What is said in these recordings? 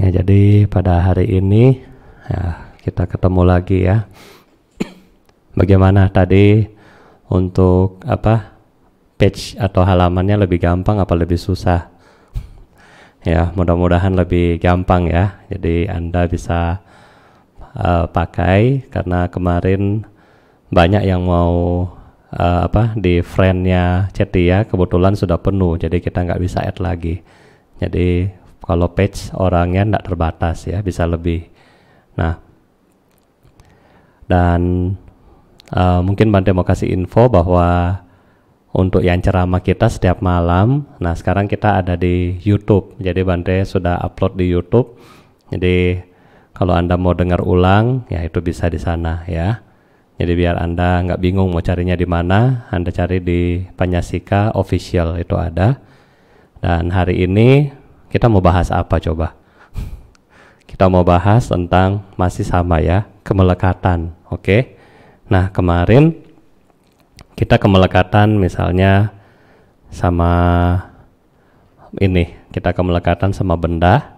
Ya, jadi pada hari ini ya, kita ketemu lagi ya. Bagaimana tadi untuk apa page atau halamannya lebih gampang apa lebih susah? Ya, mudah-mudahan lebih gampang ya. Jadi Anda bisa uh, pakai karena kemarin banyak yang mau uh, apa di friendnya Ceti ya kebetulan sudah penuh jadi kita nggak bisa add lagi jadi kalau page orangnya tidak terbatas ya bisa lebih nah dan uh, mungkin Bante mau kasih info bahwa untuk yang ceramah kita setiap malam nah sekarang kita ada di YouTube jadi Bante sudah upload di YouTube jadi kalau Anda mau dengar ulang, ya itu bisa di sana ya. Jadi biar Anda nggak bingung mau carinya di mana, Anda cari di Panyasika Official itu ada. Dan hari ini kita mau bahas apa coba? kita mau bahas tentang masih sama ya, kemelekatan. Oke. Okay? Nah, kemarin kita kemelekatan misalnya sama ini, kita kemelekatan sama benda.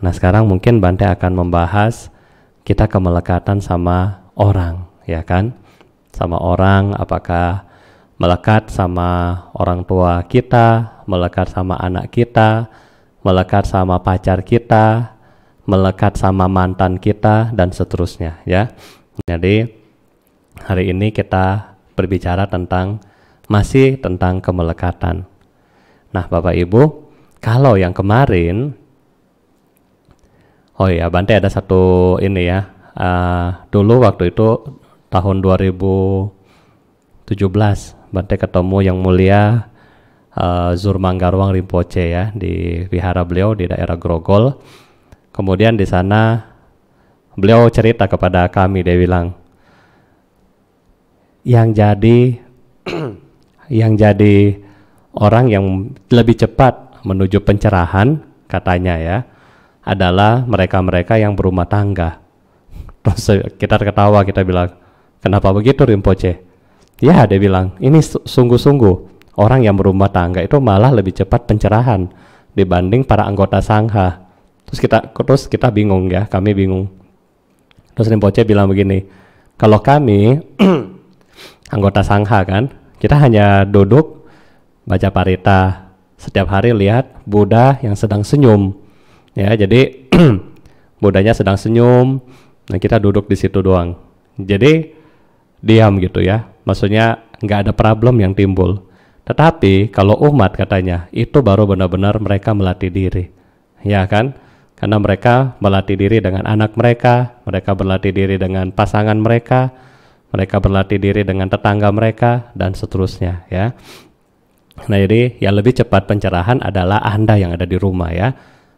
Nah, sekarang mungkin Bante akan membahas kita kemelekatan sama orang, ya kan? Sama orang apakah melekat sama orang tua kita, melekat sama anak kita, melekat sama pacar kita, melekat sama mantan kita dan seterusnya ya. Jadi hari ini kita berbicara tentang masih tentang kemelekatan. Nah, Bapak Ibu, kalau yang kemarin Oh iya, Bante ada satu ini ya. Uh, dulu waktu itu tahun 2017 Bante ketemu yang mulia uh, eh, Zurmanggarwang Rinpoche ya di vihara beliau di daerah Grogol. Kemudian di sana beliau cerita kepada kami dia bilang yang jadi yang jadi orang yang lebih cepat menuju pencerahan katanya ya adalah mereka-mereka yang berumah tangga. Terus kita ketawa kita bilang, "Kenapa begitu Rinpoche? Ya, dia bilang, "Ini sungguh-sungguh orang yang berumah tangga itu malah lebih cepat pencerahan dibanding para anggota sangha. Terus kita terus kita bingung ya, kami bingung. Terus Rinpoche bilang begini, kalau kami anggota sangha kan, kita hanya duduk baca parita setiap hari lihat Buddha yang sedang senyum. Ya, jadi Buddhanya sedang senyum, nah kita duduk di situ doang. Jadi diam gitu ya. Maksudnya nggak ada problem yang timbul. Tetapi kalau umat katanya itu baru benar-benar mereka melatih diri. Ya kan? Karena mereka melatih diri dengan anak mereka, mereka berlatih diri dengan pasangan mereka, mereka berlatih diri dengan tetangga mereka dan seterusnya ya. Nah, jadi yang lebih cepat pencerahan adalah Anda yang ada di rumah ya.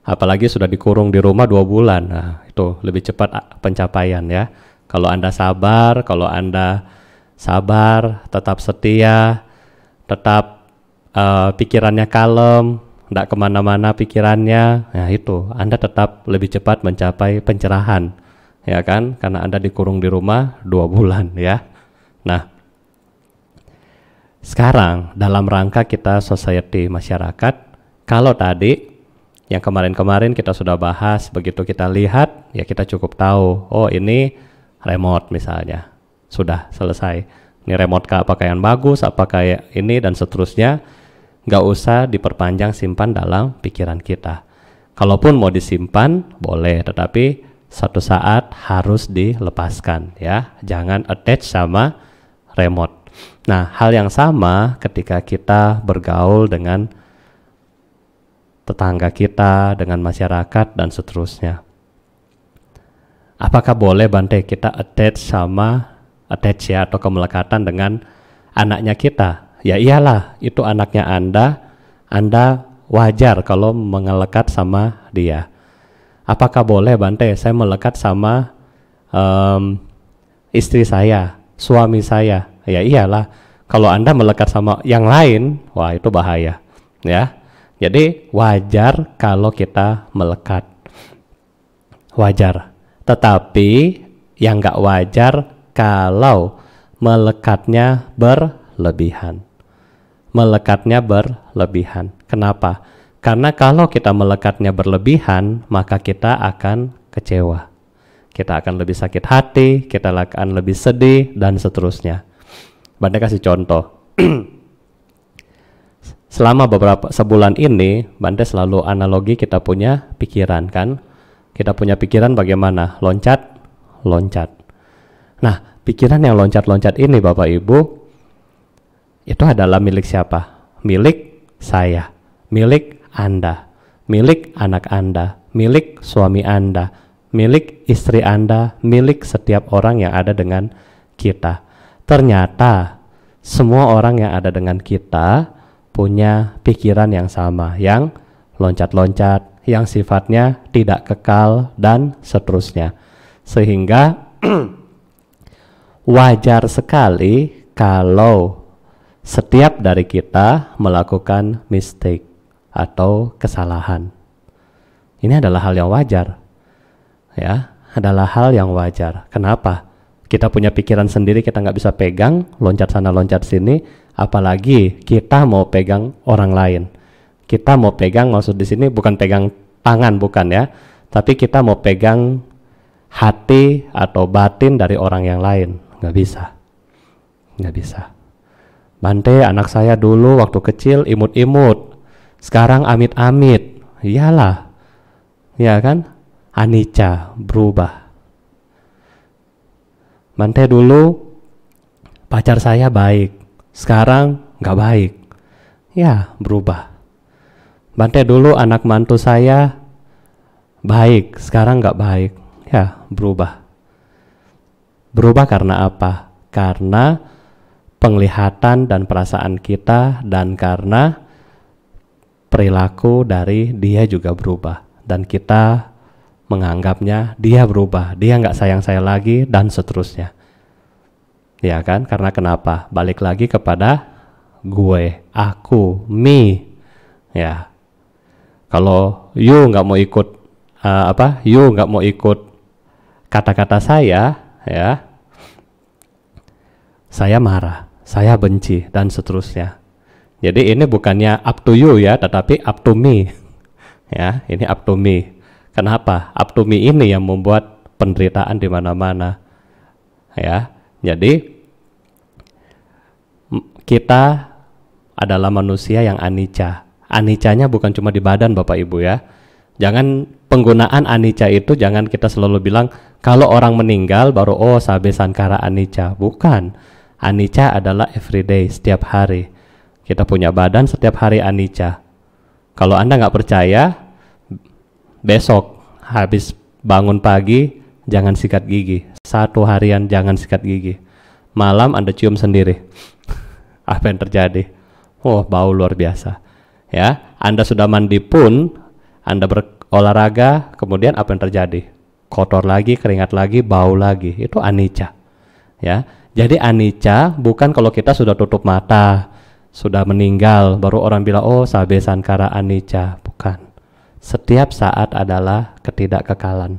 Apalagi sudah dikurung di rumah dua bulan. Nah, itu lebih cepat ah, pencapaian ya. Kalau Anda sabar, kalau Anda sabar, tetap setia, tetap uh, pikirannya kalem, tidak kemana-mana pikirannya, ya itu Anda tetap lebih cepat mencapai pencerahan, ya kan? Karena Anda dikurung di rumah dua bulan, ya. Nah, sekarang dalam rangka kita society masyarakat, kalau tadi yang kemarin-kemarin kita sudah bahas, begitu kita lihat, ya kita cukup tahu, oh ini remote misalnya, sudah selesai ini remote kah apakah yang bagus apakah kayak ini dan seterusnya nggak usah diperpanjang simpan dalam pikiran kita kalaupun mau disimpan boleh tetapi satu saat harus dilepaskan ya jangan attach sama remote nah hal yang sama ketika kita bergaul dengan tetangga kita dengan masyarakat dan seterusnya apakah boleh bantai kita attach sama attach ya atau kemelekatan dengan anaknya kita. Ya iyalah, itu anaknya Anda, Anda wajar kalau mengelekat sama dia. Apakah boleh Bante saya melekat sama um, istri saya, suami saya? Ya iyalah, kalau Anda melekat sama yang lain, wah itu bahaya, ya. Jadi wajar kalau kita melekat. Wajar. Tetapi yang nggak wajar kalau melekatnya berlebihan. Melekatnya berlebihan. Kenapa? Karena kalau kita melekatnya berlebihan, maka kita akan kecewa. Kita akan lebih sakit hati, kita akan lebih sedih, dan seterusnya. Banda kasih contoh. Selama beberapa sebulan ini, Banda selalu analogi kita punya pikiran kan. Kita punya pikiran bagaimana? Loncat, loncat Nah, pikiran yang loncat-loncat ini Bapak Ibu, itu adalah milik siapa? Milik saya, milik Anda, milik anak Anda, milik suami Anda, milik istri Anda, milik setiap orang yang ada dengan kita. Ternyata semua orang yang ada dengan kita punya pikiran yang sama, yang loncat-loncat, yang sifatnya tidak kekal dan seterusnya. Sehingga wajar sekali kalau setiap dari kita melakukan mistake atau kesalahan. Ini adalah hal yang wajar. Ya, adalah hal yang wajar. Kenapa? Kita punya pikiran sendiri, kita nggak bisa pegang, loncat sana loncat sini, apalagi kita mau pegang orang lain. Kita mau pegang, maksud di sini bukan pegang tangan, bukan ya, tapi kita mau pegang hati atau batin dari orang yang lain nggak bisa nggak bisa Bante anak saya dulu waktu kecil imut-imut sekarang amit-amit iyalah ya kan Anica berubah Bante dulu pacar saya baik sekarang nggak baik ya berubah Bante dulu anak mantu saya baik sekarang nggak baik ya berubah Berubah karena apa? Karena penglihatan dan perasaan kita dan karena perilaku dari dia juga berubah dan kita menganggapnya dia berubah, dia nggak sayang saya lagi dan seterusnya. Ya kan? Karena kenapa? Balik lagi kepada gue, aku, me. Ya. Kalau you nggak mau ikut uh, apa? You nggak mau ikut kata-kata saya, ya saya marah, saya benci, dan seterusnya. Jadi ini bukannya up to you ya, tetapi up to me. ya, ini up to me. Kenapa? Up to me ini yang membuat penderitaan di mana-mana. Ya, jadi kita adalah manusia yang anicca. Anicanya bukan cuma di badan Bapak Ibu ya. Jangan penggunaan anicca itu jangan kita selalu bilang kalau orang meninggal baru oh sabe sankara anicca. Bukan Anicca adalah everyday, setiap hari. Kita punya badan setiap hari anicca. Kalau Anda nggak percaya, besok habis bangun pagi, jangan sikat gigi. Satu harian jangan sikat gigi. Malam Anda cium sendiri. Apa yang terjadi? Oh, bau luar biasa. Ya, Anda sudah mandi pun, Anda berolahraga, kemudian apa yang terjadi? Kotor lagi, keringat lagi, bau lagi. Itu anicca. Ya, jadi anicca bukan kalau kita sudah tutup mata, sudah meninggal, baru orang bilang, oh sabe sankara anicca. Bukan. Setiap saat adalah ketidakkekalan.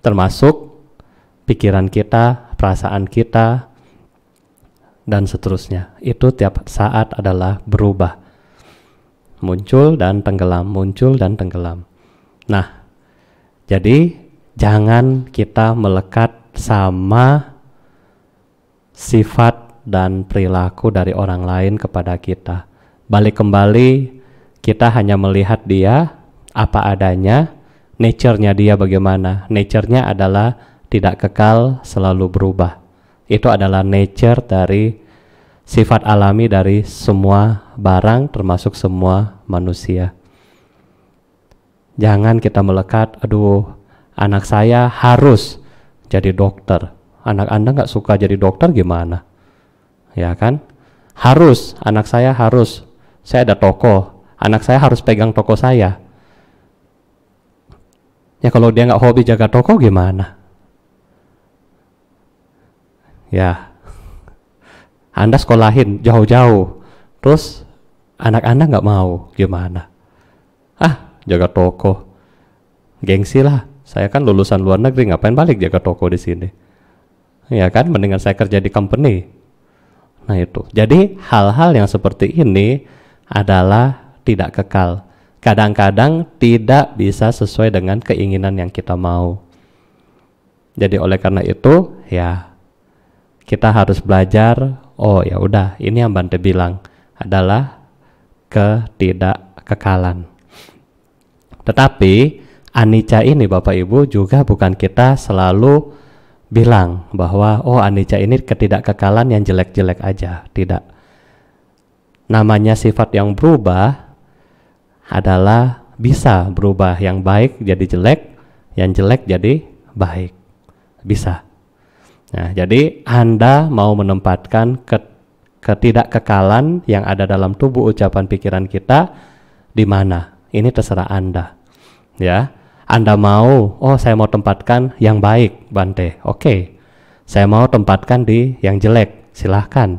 Termasuk pikiran kita, perasaan kita, dan seterusnya. Itu tiap saat adalah berubah. Muncul dan tenggelam, muncul dan tenggelam. Nah, jadi jangan kita melekat sama sifat dan perilaku dari orang lain kepada kita. Balik kembali, kita hanya melihat dia apa adanya, nature-nya dia bagaimana. Nature-nya adalah tidak kekal, selalu berubah. Itu adalah nature dari sifat alami dari semua barang termasuk semua manusia. Jangan kita melekat, aduh, anak saya harus jadi dokter anak Anda nggak suka jadi dokter gimana? Ya kan? Harus, anak saya harus. Saya ada toko, anak saya harus pegang toko saya. Ya kalau dia nggak hobi jaga toko gimana? Ya, Anda sekolahin jauh-jauh, terus anak Anda nggak mau gimana? Ah, jaga toko, gengsi lah. Saya kan lulusan luar negeri, ngapain balik jaga toko di sini? ya kan mendingan saya kerja di company nah itu jadi hal-hal yang seperti ini adalah tidak kekal kadang-kadang tidak bisa sesuai dengan keinginan yang kita mau jadi oleh karena itu ya kita harus belajar oh ya udah ini yang Bante bilang adalah ketidakkekalan tetapi anicca ini Bapak Ibu juga bukan kita selalu bilang bahwa oh anicca ini ketidakkekalan yang jelek-jelek aja, tidak. Namanya sifat yang berubah adalah bisa berubah yang baik jadi jelek, yang jelek jadi baik. Bisa. Nah, jadi Anda mau menempatkan ketidakkekalan yang ada dalam tubuh ucapan pikiran kita di mana? Ini terserah Anda. Ya. Anda mau, oh saya mau tempatkan yang baik, Bante. Oke, okay. saya mau tempatkan di yang jelek, silahkan.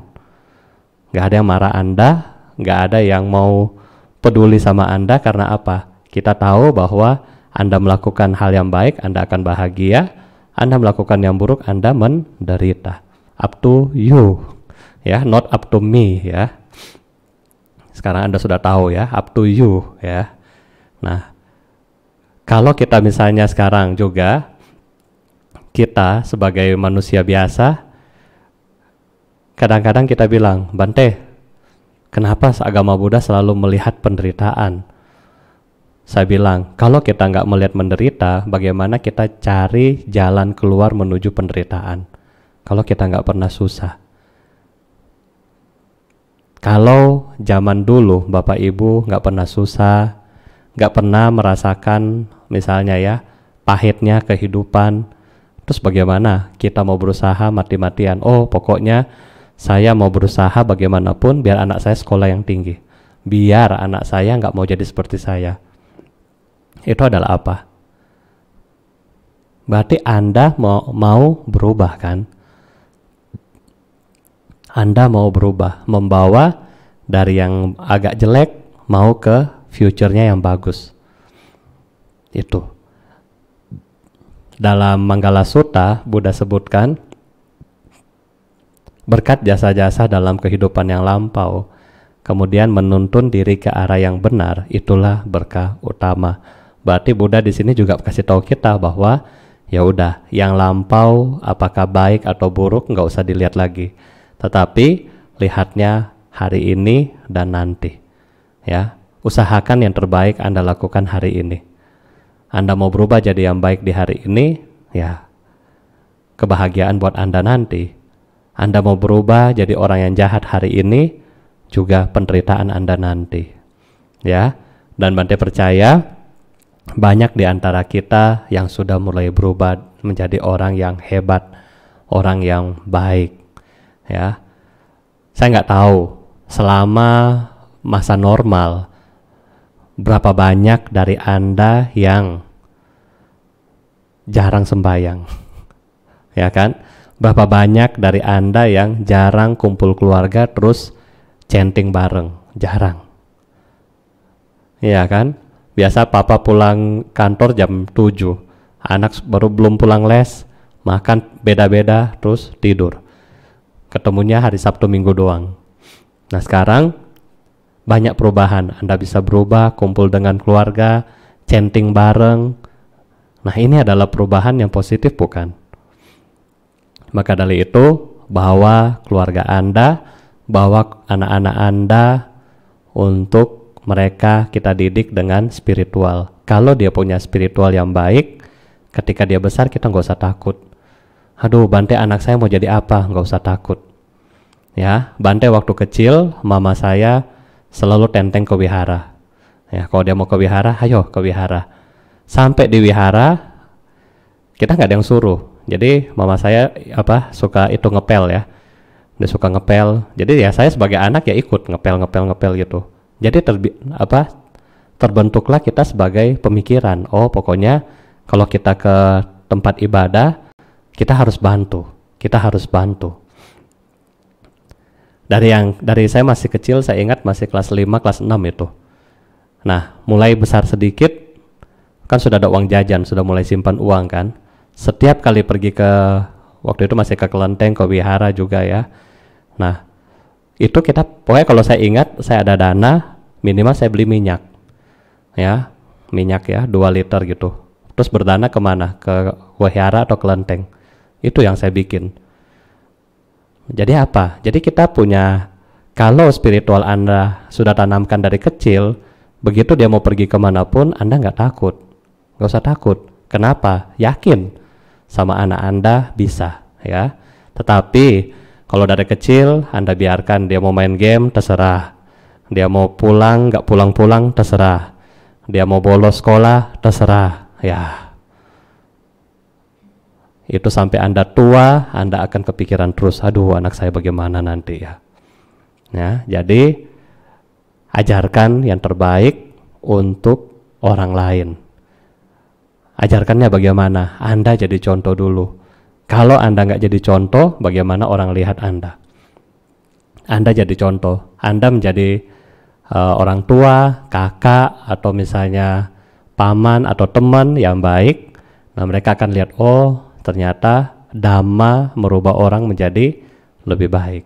Gak ada yang marah Anda, gak ada yang mau peduli sama Anda karena apa? Kita tahu bahwa Anda melakukan hal yang baik, Anda akan bahagia. Anda melakukan yang buruk, Anda menderita. Up to you, ya, not up to me, ya. Sekarang Anda sudah tahu ya, up to you, ya. Nah, kalau kita misalnya sekarang juga kita sebagai manusia biasa kadang-kadang kita bilang, "Bante, kenapa agama Buddha selalu melihat penderitaan?" Saya bilang, kalau kita nggak melihat menderita, bagaimana kita cari jalan keluar menuju penderitaan? Kalau kita nggak pernah susah. Kalau zaman dulu Bapak Ibu nggak pernah susah, nggak pernah merasakan misalnya ya pahitnya kehidupan terus bagaimana kita mau berusaha mati-matian oh pokoknya saya mau berusaha bagaimanapun biar anak saya sekolah yang tinggi biar anak saya nggak mau jadi seperti saya itu adalah apa berarti anda mau mau berubah kan anda mau berubah membawa dari yang agak jelek mau ke future-nya yang bagus. Itu. Dalam Manggala Sutta, Buddha sebutkan, berkat jasa-jasa dalam kehidupan yang lampau, kemudian menuntun diri ke arah yang benar, itulah berkah utama. Berarti Buddha di sini juga kasih tahu kita bahwa ya udah, yang lampau apakah baik atau buruk nggak usah dilihat lagi, tetapi lihatnya hari ini dan nanti. Ya, usahakan yang terbaik Anda lakukan hari ini. Anda mau berubah jadi yang baik di hari ini, ya kebahagiaan buat Anda nanti. Anda mau berubah jadi orang yang jahat hari ini, juga penderitaan Anda nanti. Ya, dan Bante percaya banyak di antara kita yang sudah mulai berubah menjadi orang yang hebat, orang yang baik. Ya, saya nggak tahu selama masa normal berapa banyak dari Anda yang jarang sembahyang? ya kan? Berapa banyak dari Anda yang jarang kumpul keluarga terus chanting bareng? Jarang. Ya kan? Biasa papa pulang kantor jam 7. Anak baru belum pulang les, makan beda-beda terus tidur. Ketemunya hari Sabtu Minggu doang. Nah, sekarang banyak perubahan. Anda bisa berubah, kumpul dengan keluarga, chanting bareng. Nah, ini adalah perubahan yang positif, bukan? Maka dari itu, bahwa keluarga Anda, bawa anak-anak Anda untuk mereka kita didik dengan spiritual. Kalau dia punya spiritual yang baik, ketika dia besar kita nggak usah takut. Aduh, Bante anak saya mau jadi apa? Nggak usah takut. Ya, Bante waktu kecil, mama saya selalu tenteng ke wihara. Ya, kalau dia mau ke wihara, ayo ke wihara. Sampai di wihara, kita nggak ada yang suruh. Jadi mama saya apa suka itu ngepel ya. Dia suka ngepel. Jadi ya saya sebagai anak ya ikut ngepel ngepel ngepel gitu. Jadi terbi apa terbentuklah kita sebagai pemikiran. Oh pokoknya kalau kita ke tempat ibadah kita harus bantu. Kita harus bantu dari yang dari saya masih kecil saya ingat masih kelas 5 kelas 6 itu nah mulai besar sedikit kan sudah ada uang jajan sudah mulai simpan uang kan setiap kali pergi ke waktu itu masih ke kelenteng ke wihara juga ya nah itu kita pokoknya kalau saya ingat saya ada dana minimal saya beli minyak ya minyak ya dua liter gitu terus berdana kemana ke wihara atau kelenteng itu yang saya bikin jadi apa? Jadi kita punya kalau spiritual Anda sudah tanamkan dari kecil, begitu dia mau pergi kemanapun, Anda nggak takut. Nggak usah takut. Kenapa? Yakin sama anak Anda bisa, ya. Tetapi kalau dari kecil Anda biarkan dia mau main game, terserah. Dia mau pulang, nggak pulang-pulang, terserah. Dia mau bolos sekolah, terserah. Ya, itu sampai Anda tua, Anda akan kepikiran terus, aduh anak saya bagaimana nanti ya. Ya, jadi ajarkan yang terbaik untuk orang lain. Ajarkannya bagaimana? Anda jadi contoh dulu. Kalau Anda nggak jadi contoh, bagaimana orang lihat Anda? Anda jadi contoh. Anda menjadi uh, orang tua, kakak, atau misalnya paman atau teman yang baik. Nah, mereka akan lihat, oh, ternyata dhamma merubah orang menjadi lebih baik.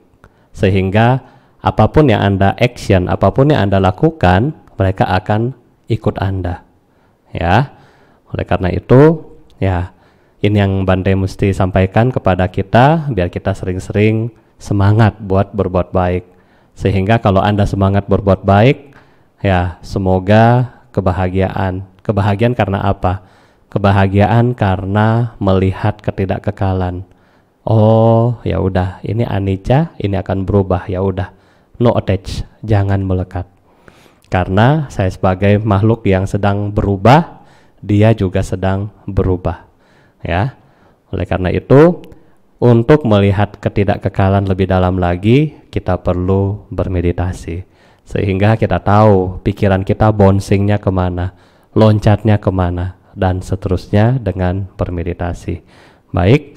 Sehingga apapun yang Anda action, apapun yang Anda lakukan, mereka akan ikut Anda. Ya. Oleh karena itu, ya, ini yang Bante mesti sampaikan kepada kita biar kita sering-sering semangat buat berbuat baik. Sehingga kalau Anda semangat berbuat baik, ya, semoga kebahagiaan. Kebahagiaan karena apa? kebahagiaan karena melihat ketidakkekalan. Oh, ya udah, ini anicca, ini akan berubah, ya udah. No attach, jangan melekat. Karena saya sebagai makhluk yang sedang berubah, dia juga sedang berubah. Ya. Oleh karena itu, untuk melihat ketidakkekalan lebih dalam lagi, kita perlu bermeditasi. Sehingga kita tahu pikiran kita bouncingnya kemana, loncatnya kemana dan seterusnya dengan bermeditasi. Baik,